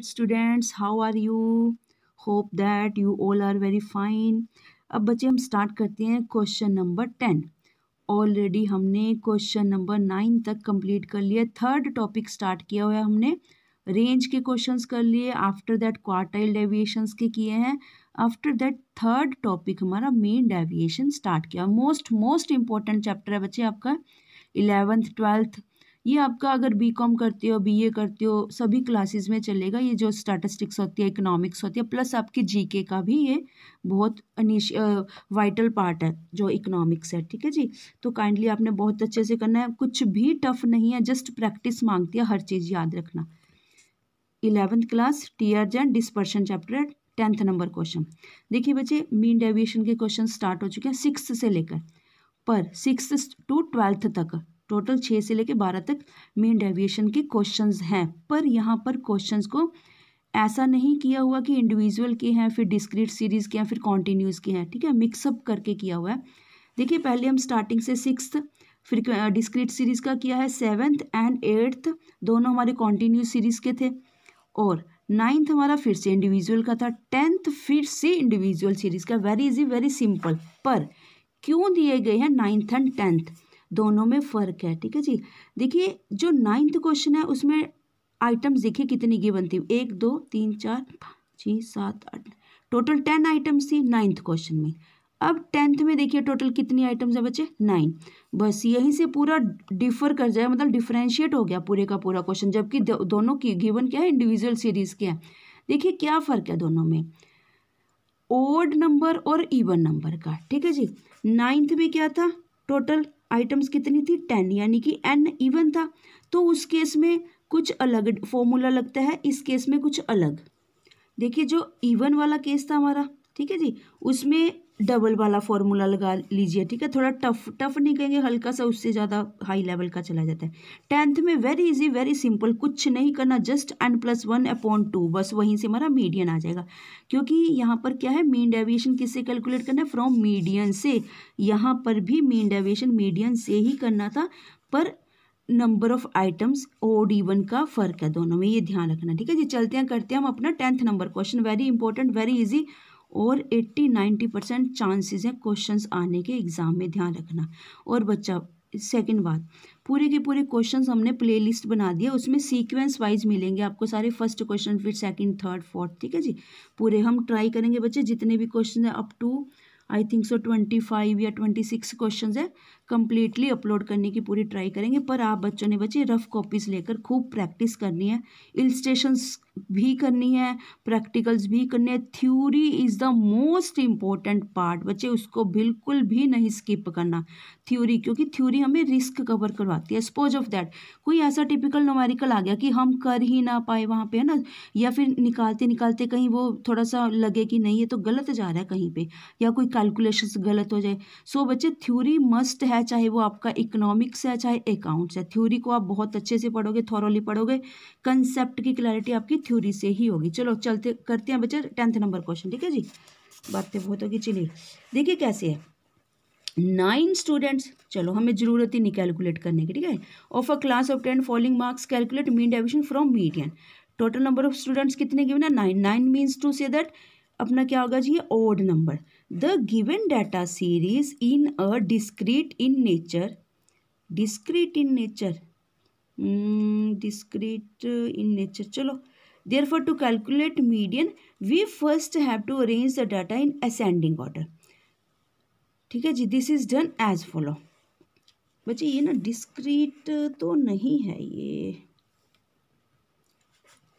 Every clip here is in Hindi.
students how are you hope that you all are very fine अब बच्चे हम स्टार्ट करते हैं क्वेश्चन नंबर टेन ऑलरेडी हमने क्वेश्चन नंबर नाइन तक कंप्लीट कर लिया थर्ड टॉपिक स्टार्ट किया हुआ है हमने रेंज के क्वेश्चंस कर लिए आफ्टर दैट क्वार्टाइल डेविएशंस के किए हैं आफ्टर दैट थर्ड टॉपिक हमारा मेन डेविएशन स्टार्ट किया मोस्ट मोस्ट इंपॉर्टेंट चैप्टर है बच्चे आपका इलेवेंथ ट्वेल्थ ये आपका अगर बी कॉम करते हो बी ए करते हो सभी क्लासेस में चलेगा ये जो स्टैटिस्टिक्स होती है इकोनॉमिक्स होती है प्लस आपके जी के का भी ये बहुत वाइटल पार्ट है जो इकोनॉमिक्स है ठीक है जी तो काइंडली आपने बहुत अच्छे से करना है कुछ भी टफ नहीं है जस्ट प्रैक्टिस मांगती है हर चीज़ याद रखना इलेवेंथ क्लास टीयर्स and dispersion chapter tenth number question देखिए बच्चे मीन डेविएशन के क्वेश्चन स्टार्ट हो चुके हैं सिक्स से लेकर पर सिक्स टू ट्वेल्थ तक टोटल छः से लेकर बारह तक मेन डेविएशन के क्वेश्चंस हैं पर यहाँ पर क्वेश्चंस को ऐसा नहीं किया हुआ कि इंडिविजुअल के हैं फिर डिस्क्रीट सीरीज़ के हैं फिर कॉन्टीन्यूज़ के हैं ठीक है मिक्सअप करके किया हुआ है देखिए पहले हम स्टार्टिंग से सिक्स फिर डिस्क्रीट सीरीज़ का किया है सेवन्थ एंड एट्थ दोनों हमारे कॉन्टीन्यूस सीरीज़ के थे और नाइन्थ हमारा फिर से इंडिविजुअल का था टेंथ फिर से इंडिविजुअल सीरीज़ का वेरी इजी वेरी सिंपल पर क्यों दिए गए हैं नाइन्थ एंड टेंथ दोनों में फ़र्क है ठीक है जी देखिए जो नाइन्थ क्वेश्चन है उसमें आइटम्स देखिए कितनी बनती थी एक दो तीन चार पाँच छः सात आठ टोटल टेन आइटम्स थी नाइन्थ क्वेश्चन में अब टेंथ में देखिए टोटल कितनी आइटम्स है बच्चे नाइन बस यहीं से पूरा डिफर कर जाए मतलब डिफ्रेंशिएट हो गया पूरे का पूरा क्वेश्चन जबकि दो, दोनों की गिवन क्या है इंडिविजुअल सीरीज़ के हैं देखिए क्या फ़र्क है दोनों में ओड नंबर और इवन नंबर का ठीक है जी नाइन्थ में क्या था टोटल आइटम्स कितनी थी टेन यानी कि एन इवन था तो उस केस में कुछ अलग फॉर्मूला लगता है इस केस में कुछ अलग देखिए जो इवन वाला केस था हमारा ठीक है जी उसमें डबल वाला फॉर्मूला लगा लीजिए ठीक है थोड़ा टफ टफ नहीं कहेंगे हल्का सा उससे ज़्यादा हाई लेवल का चला जाता है टेंथ में वेरी इजी वेरी सिंपल कुछ नहीं करना just n plus one upon two बस वहीं से हमारा मीडियन आ जाएगा क्योंकि यहाँ पर क्या है मीन डेविएशन किससे कैलकुलेट करना है फ्रॉम मीडियन से यहाँ पर भी मीन डेविएशन मीडियन से ही करना था पर number of items odd even का फ़र्क है दोनों में ये ध्यान रखना ठीक है जी चलते हैं करते हैं हम अपना tenth number question very important very easy और 80-90 परसेंट चांसेस है क्वेश्चंस आने के एग्ज़ाम में ध्यान रखना और बच्चा सेकंड बात पूरे के पूरे क्वेश्चंस हमने प्लेलिस्ट बना दिया उसमें सीक्वेंस वाइज मिलेंगे आपको सारे फर्स्ट क्वेश्चन फिर सेकंड थर्ड फोर्थ ठीक है जी पूरे हम ट्राई करेंगे बच्चे जितने भी क्वेश्चन हैं up to I think so twenty five या ट्वेंटी सिक्स क्वेश्चन है कम्प्लीटली अपलोड करने की पूरी ट्राई करेंगे पर आप बच्चों ने बच्चे रफ़ कॉपीज़ लेकर खूब प्रैक्टिस करनी है इलस्ट्रेशंस भी करनी है प्रैक्टिकल्स भी करने हैं theory is the most important part बच्चे उसको बिल्कुल भी नहीं स्किप करना थ्योरी क्योंकि थ्योरी हमें रिस्क कवर करवाती है सपोज ऑफ दैट कोई ऐसा टिपिकल नोमरिकल आ गया कि हम कर ही ना पाए वहाँ पे है ना या फिर निकालते निकालते कहीं वो थोड़ा सा लगे कि नहीं ये तो गलत जा रहा है कहीं पर या कोई कैलकुलेशन गलत हो जाए सो so, बच्चे थ्योरी मस्ट है है चाहे वो आपका इकोनॉमिक्स है चाहे अकाउंट्स है थ्योरी को आप बहुत अच्छे से पढ़ोगे थॉरली पढ़ोगे कंसेप्ट की क्लैरिटी आपकी थ्योरी से ही होगी चलो चलते करते हैं बच्चे टेंथ नंबर क्वेश्चन ठीक है जी बातें बहुत होगी चलिए देखिए कैसे है नाइन स्टूडेंट्स चलो हमें ज़रूरत ही नहीं कैलकुलेट करने की ठीक है of a class of ten following marks calculate mean deviation from median total number of students कितने गिवन है nine nine means to say that अपना क्या होगा जी odd number The given data series in a discrete in nature, discrete in nature, mm, discrete in nature, चलो therefore to calculate median we first have to arrange the data in ascending order ठीक है जी this is done as follow बच्चे ये ना डिस्क्रीट तो नहीं है ये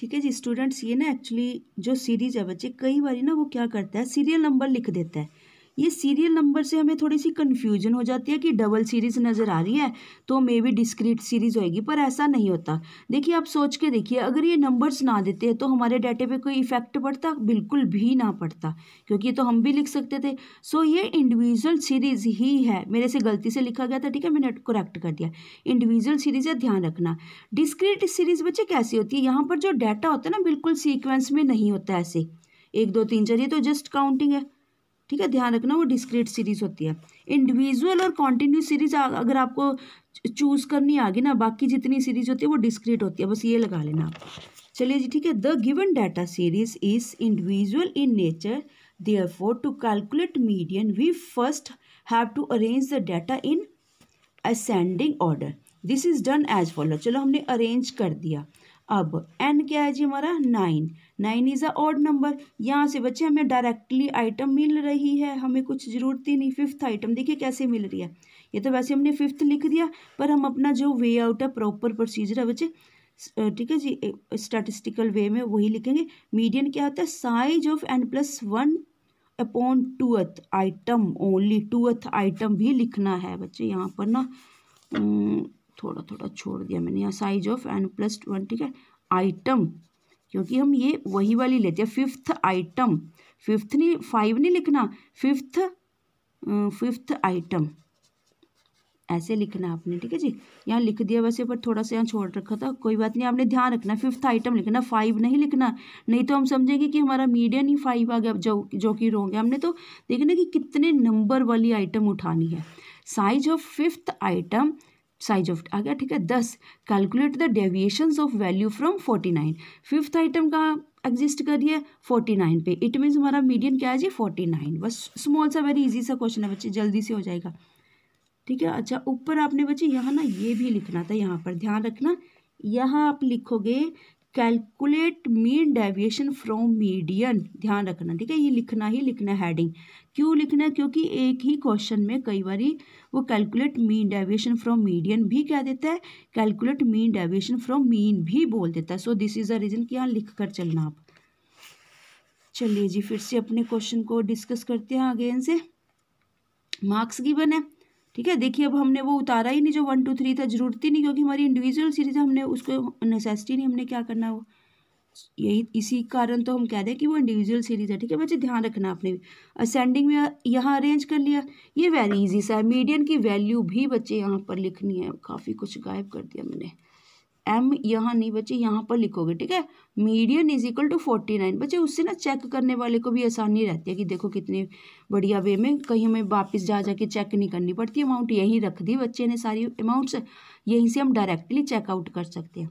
ठीक है जी स्टूडेंट्स ये ना एक्चुअली जो सीरीज है बच्चे कई बार ना वो क्या करता है सीरियल नंबर लिख देता है ये सीरियल नंबर से हमें थोड़ी सी कन्फ्यूजन हो जाती है कि डबल सीरीज़ नज़र आ रही है तो मे बी डिस्क्रीट सीरीज़ होएगी पर ऐसा नहीं होता देखिए आप सोच के देखिए अगर ये नंबर्स ना देते हैं तो हमारे डाटे पे कोई इफेक्ट पड़ता बिल्कुल भी ना पड़ता क्योंकि तो हम भी लिख सकते थे सो ये इंडिविजुअल सीरीज़ ही है मेरे से गलती से लिखा गया था ठीक है मैंने करेक्ट कर दिया इंडिविजुअल सीरीज़ है ध्यान रखना डिस्क्रीट सीरीज़ बच्चे कैसी होती है यहाँ पर जो डाटा होता है ना बिल्कुल सीक्वेंस में नहीं होता ऐसे एक दो तीन चार ये तो जस्ट काउंटिंग है ठीक है ध्यान रखना वो डिस्क्रीट सीरीज होती है इंडिविजुअल और कॉन्टिन्यू सीरीज अगर आपको चूज करनी आ गई ना बाकी जितनी सीरीज होती है वो डिस्क्रीट होती है बस ये लगा लेना आप चलिए जी ठीक है the given data series is individual in nature for to calculate median we first have to arrange the data in ascending order this is done as follow चलो हमने अरेंज कर दिया अब एन क्या है जी हमारा nine nine is a odd number यहाँ से बच्चे हमें डायरेक्टली आइटम मिल रही है हमें कुछ ज़रूरत ही नहीं फिफ्थ आइटम देखिए कैसे मिल रही है ये तो वैसे हमने फिफ्थ लिख दिया पर हम अपना जो वे आउट है प्रॉपर प्रोसीजर है बच्चे ठीक है जी स्टैटिस्टिकल वे में वही लिखेंगे मीडियन क्या होता है size of n plus one upon twoth item only twoth item भी लिखना है बच्चे यहाँ पर ना थोड़ा थोड़ा छोड़ दिया मैंने यहाँ size of n plus one ठीक है आइटम क्योंकि हम ये वही वाली लेते हैं फिफ्थ आइटम फिफ्थ नहीं फाइव नहीं लिखना फिफ्थ फिफ्थ आइटम ऐसे लिखना आपने ठीक है जी यहाँ लिख दिया वैसे पर थोड़ा सा यहाँ छोड़ रखा था कोई बात नहीं आपने ध्यान रखना फिफ्थ आइटम लिखना फाइव नहीं लिखना नहीं तो हम समझेंगे कि हमारा मीडियन ही फाइव आ गया जो जो कि रोंगे हमने तो देखना कि कितने नंबर वाली आइटम उठानी है size of fifth item size of आ गया ठीक है thus calculate the deviation of value from forty nine fifth item का एग्जिस्ट करिए फोर्टी नाइन पे इट मीन्स हमारा मीडियम क्या है जी फोर्टी नाइन बस स्मॉल सा वेरी इजी सा क्वेश्चन है बच्चे जल्दी से हो जाएगा ठीक है अच्छा ऊपर आपने बच्चे यहाँ ना ये भी लिखना था यहाँ पर ध्यान रखना यहाँ आप लिखोगे calculate mean deviation from median ध्यान रखना ठीक है ये लिखना ही लिखना हेडिंग क्यों लिखना है क्योंकि एक ही क्वेश्चन में कई बार वो calculate mean deviation from median भी कह देता है calculate mean deviation from mean भी बोल देता है so this is a reason कि यहाँ लिख कर चलना आप चलिए जी फिर से अपने क्वेश्चन को डिस्कस करते हैं अगेन से मार्क्स गिवन है ठीक है देखिए अब हमने वो उतारा ही नहीं जो वन टू थ्री था ज़रूरत ही नहीं क्योंकि हमारी इंडिविजुअल सीरीज है हमने उसको नेसेसिटी नहीं हमने क्या करना वो यही इसी कारण तो हम कह दें कि वो इंडिविजुअल सीरीज है ठीक है बच्चे ध्यान रखना आपने असेंडिंग में यहाँ अरेंज कर लिया ये वेरी इजी सा है मीडियन की वैल्यू भी बच्चे यहाँ पर लिखनी है काफ़ी कुछ गायब कर दिया मैंने एम यहाँ नहीं बचे यहाँ पर लिखोगे ठीक है median is equal to forty nine बच्चे उससे ना चेक करने वाले को भी आसानी रहती है कि देखो कितने बढ़िया वे में कहीं हमें वापस जा जाके चेक नहीं करनी पड़ती अमाउंट यहीं रख दी बच्चे ने सारी अमाउंट्स यहीं से हम डायरेक्टली चेकआउट कर सकते हैं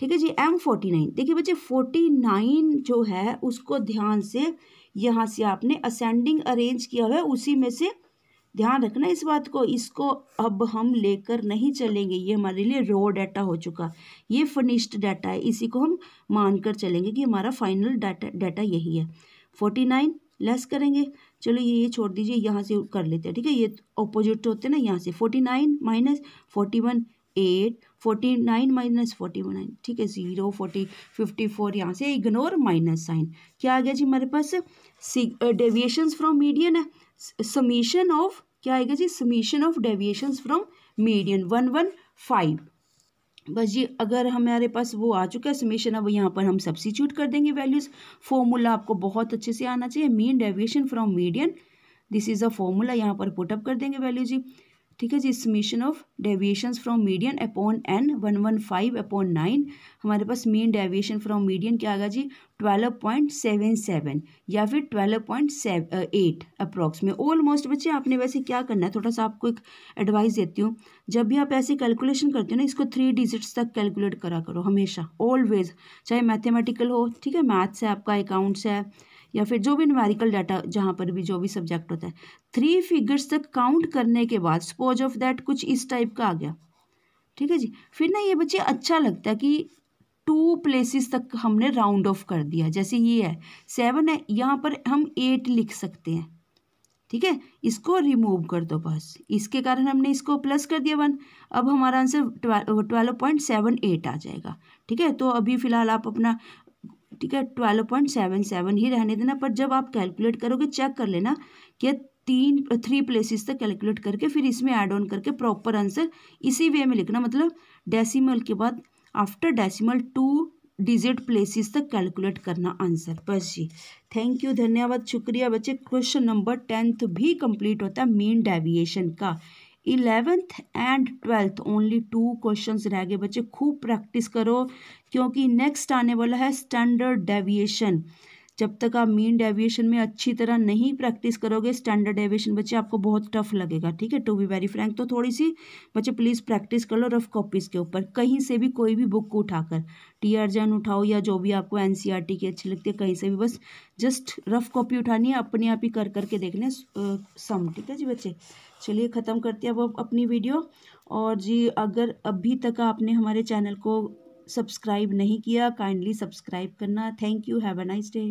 ठीक है जी एम फोर्टी नाइन देखिए बच्चे फोर्टी नाइन जो है उसको ध्यान से यहाँ से आपने असेंडिंग अरेंज किया हुआ है उसी में से ध्यान रखना इस बात को इसको अब हम लेकर नहीं चलेंगे ये हमारे लिए रो डाटा हो चुका ये फर्निश्ड डाटा है इसी को हम मानकर चलेंगे कि हमारा फाइनल डाटा डाटा यही है फोर्टी नाइन लेस करेंगे चलो ये ये छोड़ दीजिए यहाँ से कर लेते हैं ठीक है ये अपोजिट होते हैं ना यहाँ से forty nine minus forty one eight forty nine minus forty nine ठीक है ज़ीरो फोर्टी फिफ्टी फोर यहाँ से इग्नोर माइनस साइन क्या आ गया जी हमारे पास डेविएशन फ्रॉम मीडियन है समीशन ऑफ क्या आएगा जी summation of deviation from median one one five बस जी अगर हमारे पास वो आ चुका है समीशन अब यहाँ पर हम सब्सिट्यूट कर देंगे वैल्यूज़ फॉर्मूला आपको बहुत अच्छे से आना चाहिए mean deviation from median this is a formula यहाँ पर पुटअप कर देंगे वैल्यू जी ठीक है जी summation of deviation from median upon n one one five upon nine हमारे पास मीन डेविएशन फ्रॉम मीडियन क्या गया जी ट्वेल्व पॉइंट सेवन सेवन या फिर ट्वेल्व पॉइंट एट अप्रॉक्स में ऑलमोस्ट बच्चे आपने वैसे क्या करना है थोड़ा सा आपको एक एडवाइस देती हूँ जब भी आप ऐसी कैलकुलेशन करते हो ना इसको थ्री डिजिट्स तक कैलकुलेट करा करो हमेशा ऑलवेज चाहे मैथमेटिकल हो ठीक है मैथ्स है आपका अकाउंट्स है या फिर जो भी न्यूमेरिकल डाटा जहाँ पर भी जो भी सब्जेक्ट होता है थ्री फिगर्स तक काउंट करने के बाद सपोज ऑफ दैट कुछ इस टाइप का आ गया ठीक है जी फिर ना ये बच्चे अच्छा लगता है कि टू प्लेसेस तक हमने राउंड ऑफ कर दिया जैसे ये है सेवन है यहाँ पर हम एट लिख सकते हैं ठीक है इसको रिमूव कर दो बस इसके कारण हमने इसको प्लस कर दिया वन अब हमारा answer twelve point seven eight आ जाएगा ठीक है तो अभी फ़िलहाल आप अपना ठीक है ट्वेल्व पॉइंट सेवन सेवन ही रहने देना पर जब आप कैलकुलेट करोगे चेक कर लेना कि तीन थ्री प्लेसेस तक कैलकुलेट करके फिर इसमें ऐड ऑन करके प्रॉपर आंसर इसी वे में लिखना मतलब डेसिमल के बाद after decimal two digit places तक कैलकुलेट करना आंसर बस जी थैंक यू धन्यवाद शुक्रिया बच्चे क्वेश्चन नंबर टेंथ भी कंप्लीट होता है मेन डेविएशन का eleventh and twelfth only two questions रह गए बच्चे खूब प्रैक्टिस करो क्योंकि नेक्स्ट आने वाला है स्टैंडर्ड डेविएशन जब तक आप मीन डेविएशन में अच्छी तरह नहीं प्रैक्टिस करोगे स्टैंडर्ड डेविएशन बच्चे आपको बहुत टफ लगेगा ठीक है टू बी वेरी फ्रैंक तो थोड़ी सी बच्चे प्लीज़ प्रैक्टिस कर लो रफ कॉपीज़ के ऊपर कहीं से भी कोई भी बुक को उठाकर टी आर जैन उठाओ या जो भी आपको एन सी आर टी की अच्छी लगती है कहीं से भी बस जस्ट रफ कॉपी उठानी है अपने आप ही कर करके देखने सम ठीक है जी बच्चे चलिए ख़त्म करते हैं अब अपनी वीडियो और जी अगर अभी तक आपने हमारे चैनल को सब्सक्राइब नहीं किया काइंडली सब्सक्राइब करना thank you have a nice day